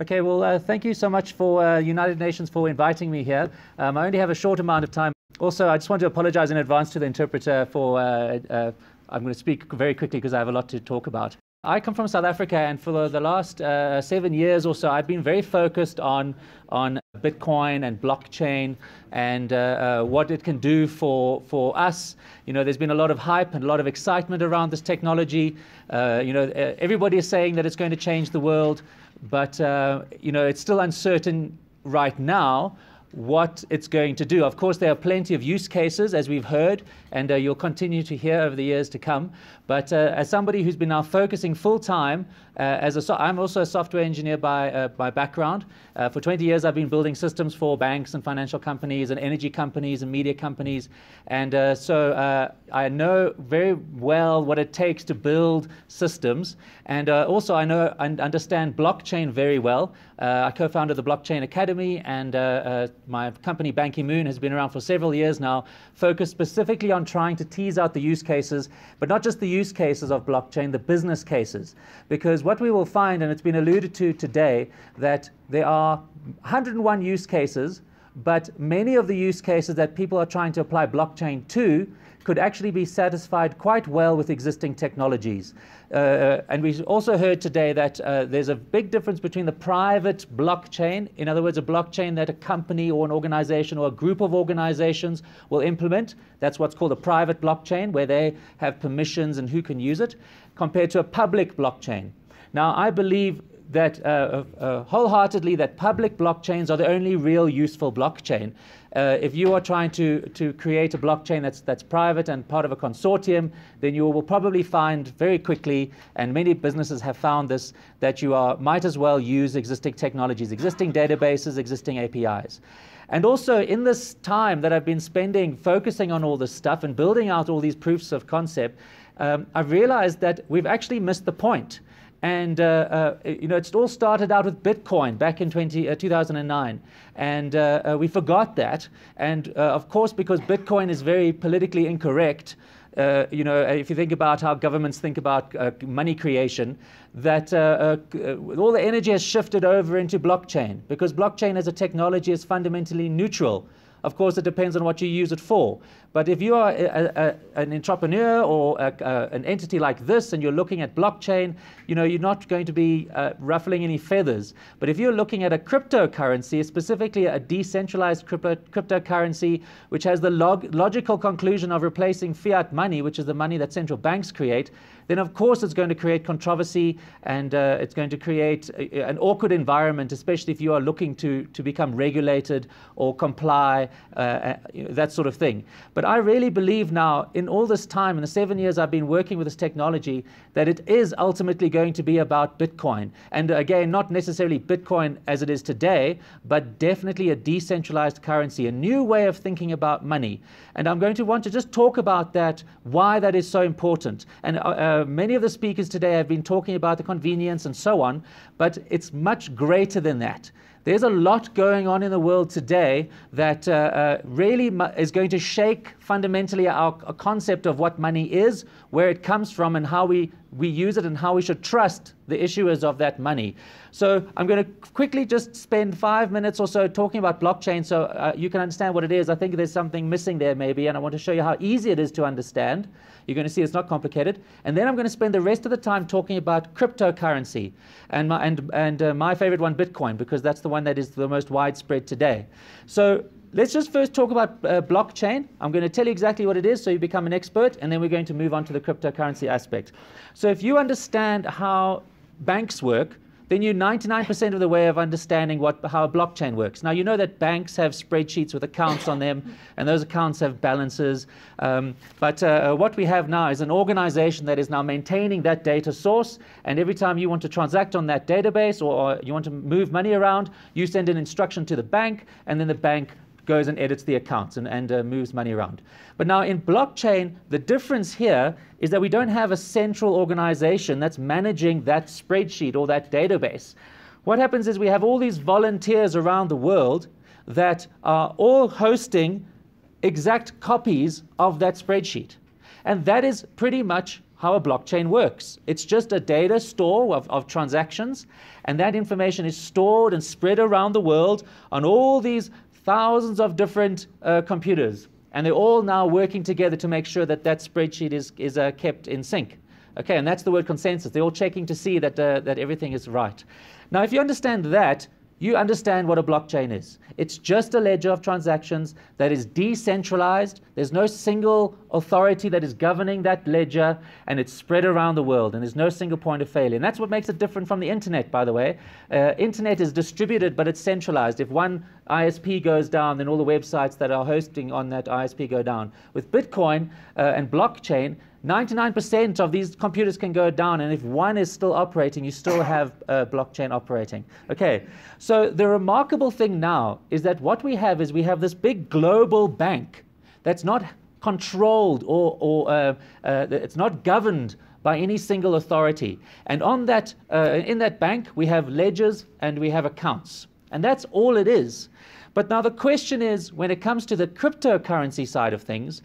Okay, well, uh, thank you so much for uh, United Nations for inviting me here. Um, I only have a short amount of time. Also, I just want to apologize in advance to the interpreter for, uh, uh I'm going to speak very quickly because I have a lot to talk about. I come from South Africa, and for the last uh, seven years or so, I've been very focused on, on Bitcoin and blockchain and uh, what it can do for, for us. You know, there's been a lot of hype and a lot of excitement around this technology. you know, everybody is saying that it's going to change the world but uh, you know it's still uncertain right now what it's going to do. Of course, there are plenty of use cases, as we've heard, and uh, you'll continue to hear over the years to come. But uh, as somebody who's been now focusing full time, uh, as a so I'm also a software engineer by, uh, by background. Uh, for 20 years, I've been building systems for banks and financial companies and energy companies and media companies. And uh, so I know very well what it takes to build systems. And also, I know and understand blockchain very well. Uh, I co-founded the Blockchain Academy, and uh, uh, my company Banky Moon has been around for several years now, focused specifically on trying to tease out the use cases, but not just the use cases of blockchain, the business cases. Because what we will find, and it's been alluded to today, that there are 101 use cases, but many of the use cases that people are trying to apply blockchain to could actually be satisfied quite well with existing technologies. Uh, uh, and we also heard today that uh, there's a big difference between the private blockchain, in other words, a blockchain that a company or an organization or a group of organizations will implement. That's what's called a private blockchain, where they have permissions and who can use it, compared to a public blockchain. Now, I believe that uh, uh, uh, wholeheartedly that public blockchains are the only real useful blockchain. Uh, if you are trying to, to create a blockchain that's, that's private and part of a consortium, then you will probably find very quickly, and many businesses have found this, that you are, might as well use existing technologies, existing databases, existing APIs. And also, in this time that I've been spending focusing on all this stuff and building out all these proofs of concept, um, I've realized that we've actually missed the point. And, uh, uh, you know, it all started out with Bitcoin back in 20, uh, 2009. And uh, uh, we forgot that. And, uh, of course, because Bitcoin is very politically incorrect, uh, you know, if you think about how governments think about uh, money creation, that uh, all the energy has shifted over into blockchain because blockchain as a technology is fundamentally neutral of course, it depends on what you use it for. But if you are a, a, an entrepreneur or a, an entity like this and you're looking at blockchain, you know, you're not going to be uh, ruffling any feathers. But if you're looking at a cryptocurrency, specifically a decentralized crypto, cryptocurrency, which has the log logical conclusion of replacing fiat money, which is the money that central banks create, then of course it's going to create controversy and uh, it's going to create a, an awkward environment, especially if you are looking to, to become regulated or comply, uh, uh, you know, that sort of thing. But I really believe now, in all this time, in the seven years I've been working with this technology, that it is ultimately going to be about Bitcoin. And again, not necessarily Bitcoin as it is today, but definitely a decentralized currency, a new way of thinking about money. And I'm going to want to just talk about that, why that is so important. And uh, uh many of the speakers today have been talking about the convenience and so on, but it's much greater than that. There's a lot going on in the world today that uh, uh, really is going to shake fundamentally our, our concept of what money is, where it comes from, and how we we use it and how we should trust the issuers of that money. So I'm going to quickly just spend five minutes or so talking about blockchain so uh, you can understand what it is. I think there's something missing there maybe, and I want to show you how easy it is to understand. You're going to see it's not complicated. And then I'm going to spend the rest of the time talking about cryptocurrency and my, and, and, uh, my favorite one, Bitcoin, because that's the one that is the most widespread today. So Let's just first talk about uh, blockchain. I'm going to tell you exactly what it is so you become an expert, and then we're going to move on to the cryptocurrency aspect. So if you understand how banks work, then you're 99% of the way of understanding what, how a blockchain works. Now, you know that banks have spreadsheets with accounts on them, and those accounts have balances. Um, but uh, uh, what we have now is an organization that is now maintaining that data source, and every time you want to transact on that database or, or you want to move money around, you send an instruction to the bank, and then the bank goes and edits the accounts and, and uh, moves money around. But now in blockchain, the difference here is that we don't have a central organization that's managing that spreadsheet or that database. What happens is we have all these volunteers around the world that are all hosting exact copies of that spreadsheet. And that is pretty much how a blockchain works. It's just a data store of, of transactions, and that information is stored and spread around the world on all these thousands of different uh, computers, and they're all now working together to make sure that that spreadsheet is, is uh, kept in sync. Okay, and that's the word consensus. They're all checking to see that, uh, that everything is right. Now, if you understand that, you understand what a blockchain is. It's just a ledger of transactions that is decentralized. There's no single authority that is governing that ledger, and it's spread around the world, and there's no single point of failure. And that's what makes it different from the internet, by the way. Uh, internet is distributed, but it's centralized. If one ISP goes down, then all the websites that are hosting on that ISP go down. With Bitcoin uh, and blockchain, 99% of these computers can go down, and if one is still operating, you still have a uh, blockchain operating. Okay, so the remarkable thing now is that what we have is we have this big global bank that's not controlled or, or uh, uh, it's not governed by any single authority. And on that, uh, in that bank, we have ledgers and we have accounts. And that's all it is. But now the question is, when it comes to the cryptocurrency side of things,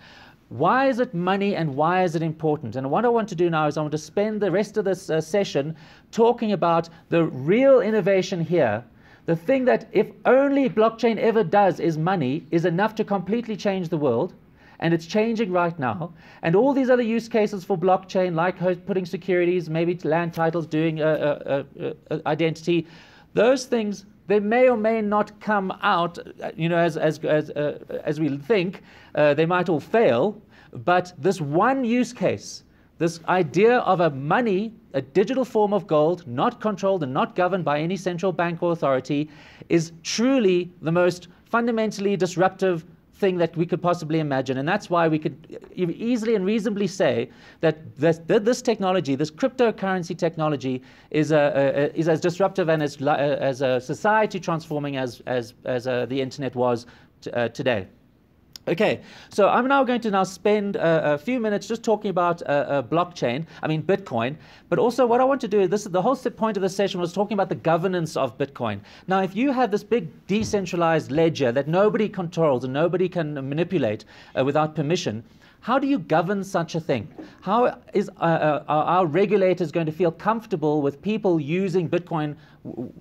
why is it money and why is it important? And what I want to do now is I want to spend the rest of this uh, session talking about the real innovation here. The thing that, if only blockchain ever does, is money, is enough to completely change the world and it's changing right now. And all these other use cases for blockchain, like putting securities, maybe land titles, doing uh, uh, uh, identity, those things they may or may not come out, you know, as, as, as, uh, as we think. Uh, they might all fail, but this one use case, this idea of a money, a digital form of gold, not controlled and not governed by any central bank or authority, is truly the most fundamentally disruptive thing that we could possibly imagine. And that's why we could easily and reasonably say that this, this technology, this cryptocurrency technology, is, a, a, is as disruptive and as, uh, as a society transforming as, as, as a, uh, the internet was t- uh, today. Okay, so I'm now going to now spend a, uh, a few minutes just talking about uh, uh, blockchain, I mean Bitcoin, but also what I want to do, this is the whole point of the session was talking about the governance of Bitcoin. Now, if you have this big decentralized ledger that nobody controls and nobody can manipulate uh, without permission, how do you govern such a thing? How is uh, uh, our regulators going to feel comfortable with people using Bitcoin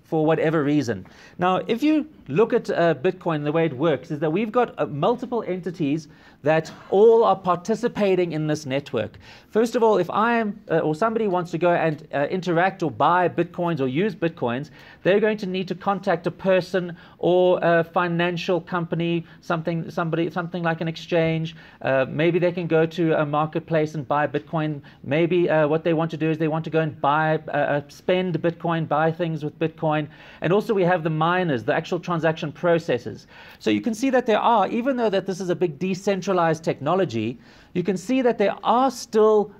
for whatever reason. Now, if you look at uh, Bitcoin, the way it works is that we've got uh, multiple entities that all are participating in this network. First of all, if I am uh, or somebody wants to go and uh, interact or buy bitcoins or use bitcoins, they're going to need to contact a person or a financial company, something somebody something like an exchange. Uh, maybe they can go to a marketplace and buy bitcoin. Maybe uh, what they want to do is they want to go and buy uh, uh, spend bitcoin, buy things with bitcoin. And also we have the miners, the actual transaction processes. So you can see that there are even though that this is a big decentralized decentralized technology, you can see that there are still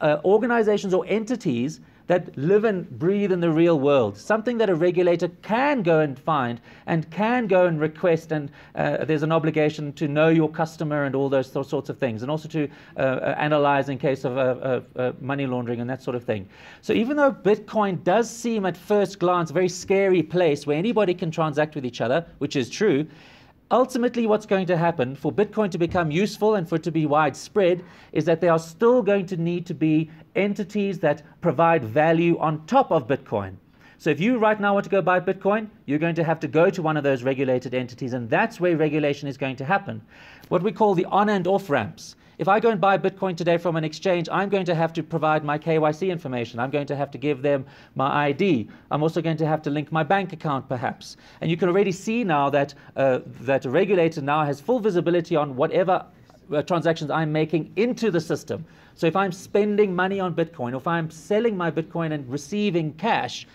uh, organizations or entities that live and breathe in the real world, something that a regulator can go and find and can go and request. And uh, there's an obligation to know your customer and all those sorts of things, and also to uh, uh analyze in case of uh, uh, uh, money laundering and that sort of thing. So even though Bitcoin does seem at first glance a very scary place where anybody can transact with each other, which is true, Ultimately, what's going to happen for Bitcoin to become useful and for it to be widespread is that there are still going to need to be entities that provide value on top of Bitcoin. So if you right now want to go buy Bitcoin, you're going to have to go to one of those regulated entities, and that's where regulation is going to happen. What we call the on and off ramps. If I go and buy Bitcoin today from an exchange, I'm going to have to provide my KYC information. I'm going to have to give them my ID. I'm also going to have to link my bank account, perhaps. And you can already see now that uh, that a regulator now has full visibility on whatever uh, transactions I'm making into the system. So if I'm spending money on Bitcoin, or if I'm selling my Bitcoin and receiving cash,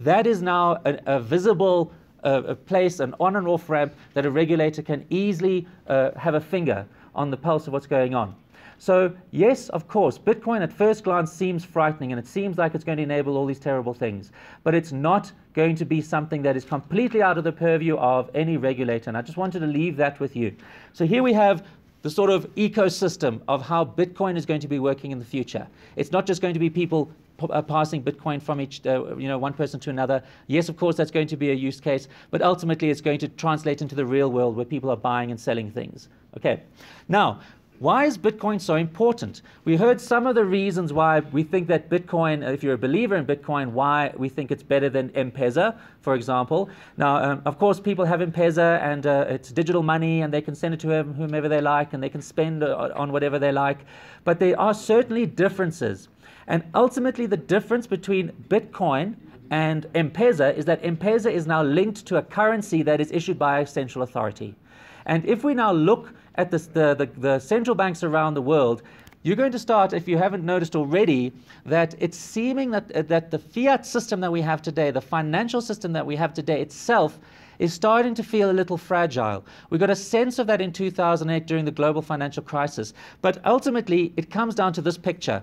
that is now a, a visible uh, a place, an on and off ramp that a regulator can easily uh, have a finger on the pulse of what's going on. So, yes, of course, Bitcoin at first glance seems frightening and it seems like it's going to enable all these terrible things, but it's not going to be something that is completely out of the purview of any regulator. And I just wanted to leave that with you. So, here we have the sort of ecosystem of how Bitcoin is going to be working in the future. It's not just going to be people uh, passing Bitcoin from each, uh, you know, one person to another. Yes, of course, that's going to be a use case, but ultimately it's going to translate into the real world where people are buying and selling things. Okay. Now, why is Bitcoin so important? We heard some of the reasons why we think that Bitcoin, if you're a believer in Bitcoin, why we think it's better than m for example. Now, um, of course, people have m and uh, it's digital money and they can send it to whomever they like and they can spend uh, on whatever they like. But there are certainly differences and ultimately, the difference between Bitcoin and m is that m is now linked to a currency that is issued by a central authority. And if we now look at the, the, the central banks around the world, you're going to start, if you haven't noticed already, that it's seeming that, that the fiat system that we have today, the financial system that we have today itself, is starting to feel a little fragile. We got a sense of that in 2008 during the global financial crisis. But ultimately, it comes down to this picture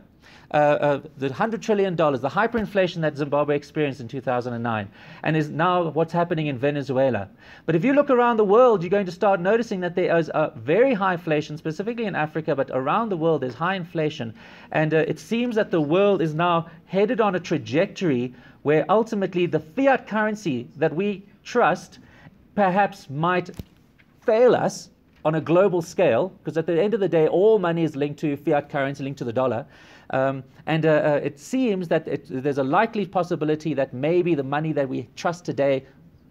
uh, uh, the $100 trillion, the hyperinflation that Zimbabwe experienced in 2009, and is now what's happening in Venezuela. But if you look around the world, you're going to start noticing that there is a very high inflation, specifically in Africa, but around the world, there's high inflation. And uh, it seems that the world is now headed on a trajectory where ultimately the fiat currency that we trust perhaps might fail us on a global scale, because at the end of the day, all money is linked to fiat currency, linked to the dollar. Um, and uh, uh, it seems that it, there's a likely possibility that maybe the money that we trust today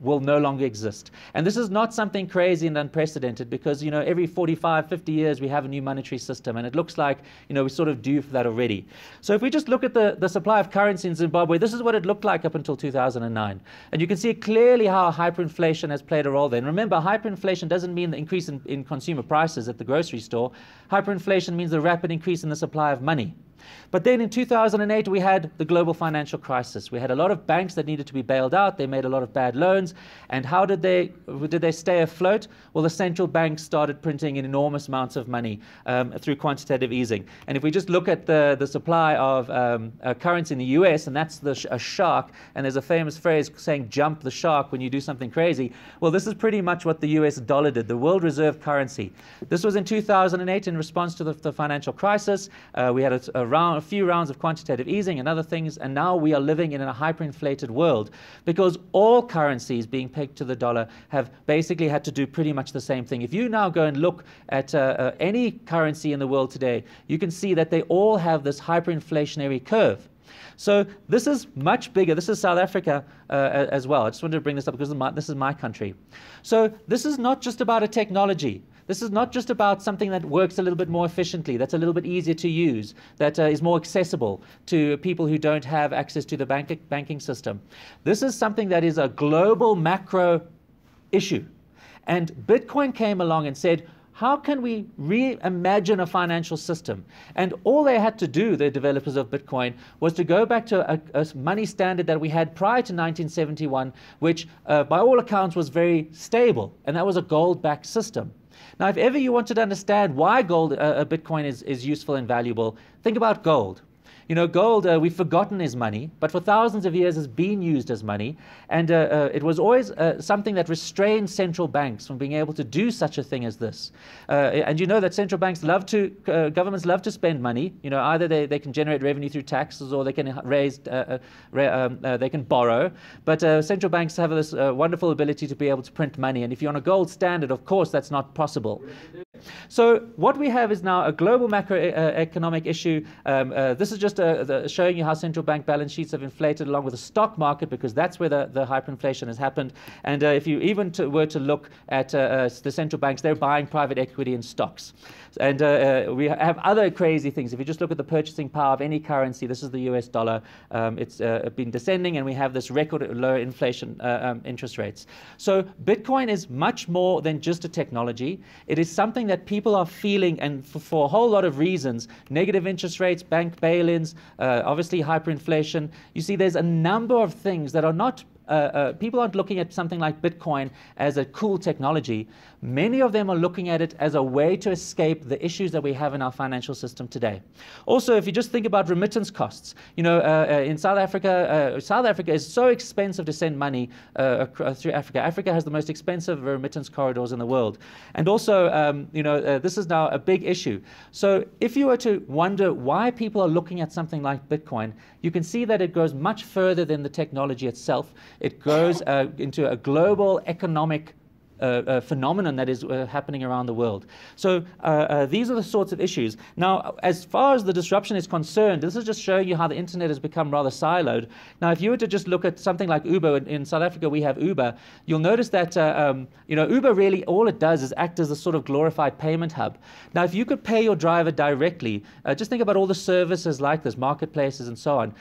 will no longer exist. And this is not something crazy and unprecedented because, you know, every 45, 50 years we have a new monetary system and it looks like, you know, we sort of do for that already. So if we just look at the, the supply of currency in Zimbabwe, this is what it looked like up until 2009. And you can see clearly how hyperinflation has played a role there. And remember, hyperinflation doesn't mean the increase in, in consumer prices at the grocery store. Hyperinflation means the rapid increase in the supply of money. But then in 2008, we had the global financial crisis. We had a lot of banks that needed to be bailed out. They made a lot of bad loans. And how did they, did they stay afloat? Well, the central banks started printing enormous amounts of money um, through quantitative easing. And if we just look at the, the supply of um, uh, currency in the US, and that's the sh a shark, and there's a famous phrase saying jump the shark when you do something crazy. Well, this is pretty much what the US dollar did, the world reserve currency. This was in 2008 in response to the, the financial crisis. Uh, we had a, a a, round, a few rounds of quantitative easing and other things, and now we are living in a hyperinflated world because all currencies being pegged to the dollar have basically had to do pretty much the same thing. If you now go and look at uh, uh, any currency in the world today, you can see that they all have this hyperinflationary curve. So this is much bigger. This is South Africa uh, as well. I just wanted to bring this up because this is, my, this is my country. So this is not just about a technology. This is not just about something that works a little bit more efficiently, that's a little bit easier to use, that uh, is more accessible to people who don't have access to the bank banking system. This is something that is a global macro issue. And Bitcoin came along and said, how can we reimagine a financial system? And all they had to do, the developers of Bitcoin, was to go back to a, a money standard that we had prior to 1971, which uh, by all accounts was very stable, and that was a gold backed system. Now, if ever you wanted to understand why gold, uh, uh, Bitcoin is, is useful and valuable, think about gold. You know, gold, uh, we've forgotten is money, but for thousands of years has been used as money. And uh, uh, it was always uh, something that restrained central banks from being able to do such a thing as this. Uh, and you know that central banks love to, uh, governments love to spend money. You know, either they, they can generate revenue through taxes or they can raise, um, they can borrow. But central banks have this wonderful ability to be able to print money. And if you're on a gold standard, of course, that's not possible. So what we have is now a global macroeconomic uh, uh, issue. Um, uh, this is just a, uh, the, showing you how central bank balance sheets have inflated along with the stock market because that's where the, the hyperinflation has happened. And uh, if you even to, were to look at uh, the central banks, they're buying private equity and stocks. And we have other crazy things. If you just look at the purchasing power of any currency, this is the US dollar. Um, it's been descending, and we have this record low inflation um, interest rates. So Bitcoin is much more than just a technology. It is something that that people are feeling, and for, for a whole lot of reasons, negative interest rates, bank bail-ins, uh, obviously hyperinflation. You see, there's a number of things that are not uh, uh, people aren't looking at something like Bitcoin as a cool technology. Many of them are looking at it as a way to escape the issues that we have in our financial system today. Also, if you just think about remittance costs, you know, uh, uh in South Africa, uh, South Africa is so expensive to send money through Africa. Africa has the most expensive remittance corridors in the world, and also, um, you know, this is now a big issue. So, if you were to wonder why people are looking at something like Bitcoin, you can see that it goes much further than the technology itself. It goes uh, into a global economic uh, uh, phenomenon that is uh, happening around the world. So uh, uh, these are the sorts of issues. Now, as far as the disruption is concerned, this is just showing you how the internet has become rather siloed. Now, if you were to just look at something like Uber, in, in South Africa we have Uber, you'll notice that, uh, um, you know, Uber really, all it does is act as a sort of glorified payment hub. Now, if you could pay your driver directly, just think about all the services like this, marketplaces and so on.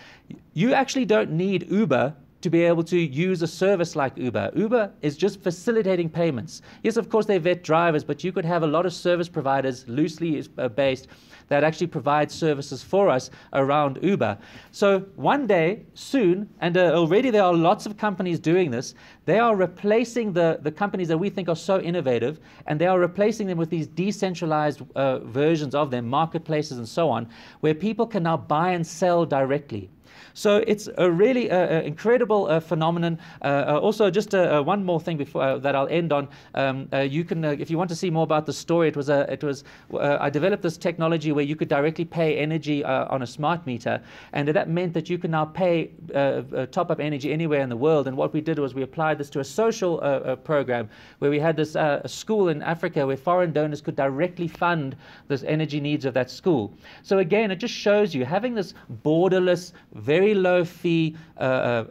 You actually don't need Uber to be able to use a service like Uber. Uber is just facilitating payments. Yes, of course, they vet drivers, but you could have a lot of service providers loosely uh, based that actually provide services for us around Uber. So one day, soon, and uh, already there are lots of companies doing this, they are replacing the, the companies that we think are so innovative, and they are replacing them with these decentralized uh, versions of them, marketplaces and so on, where people can now buy and sell directly. So it's a really uh, uh incredible uh, phenomenon. Uh, uh, also, just one more thing before that I'll end on. Um, you can, if you want to see more about the story, it was a, it was I developed this technology where you could directly pay energy on a smart meter, and that meant that you can now pay top up energy anywhere in the world. And what we did was we applied this to a social program where we had this school in Africa where foreign donors could directly fund the energy needs of that school. So again, it just shows you having this borderless, very very low fee uh, uh,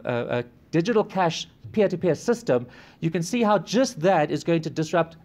uh, digital cash peer to peer system, you can see how just that is going to disrupt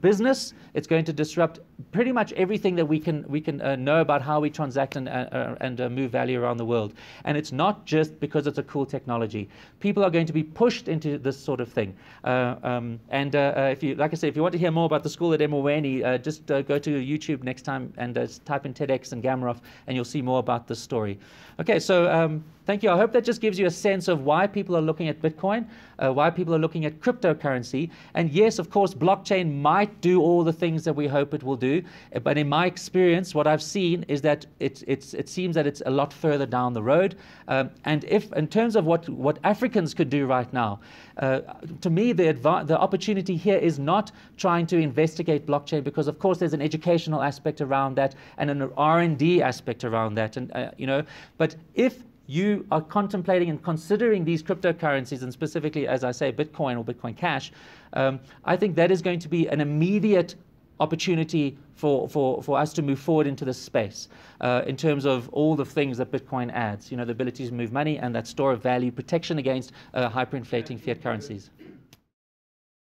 business, it's going to disrupt pretty much everything that we can we can uh, know about how we transact and uh, uh, and uh, move value around the world. And it's not just because it's a cool technology. People are going to be pushed into this sort of thing. Uh, um, and uh, if you like, I said, if you want to hear more about the school at Emoweni, just go to YouTube next time and type in TEDx and Gamaroff, and you'll see more about this story. Okay, so. Um, thank you. I hope that just gives you a sense of why people are looking at Bitcoin, why people are looking at cryptocurrency. And yes, of course, blockchain might do all the things that we hope it will do Eh, but in my experience, what I've seen is that it, it's, it seems that it's a lot further down the road. Um, and if, in terms of what, what Africans could do right now, uh, to me, the, the opportunity here is not trying to investigate blockchain because, of course, there's an educational aspect around that and an R&D aspect around that. And, uh, you know, but if you are contemplating and considering these cryptocurrencies, and specifically, as I say, Bitcoin or Bitcoin Cash, um, I think that is going to be an immediate opportunity for, for, for us to move forward into this space uh, in terms of all the things that Bitcoin adds, you know, the ability to move money and that store of value, protection against uh, hyperinflating fiat currencies.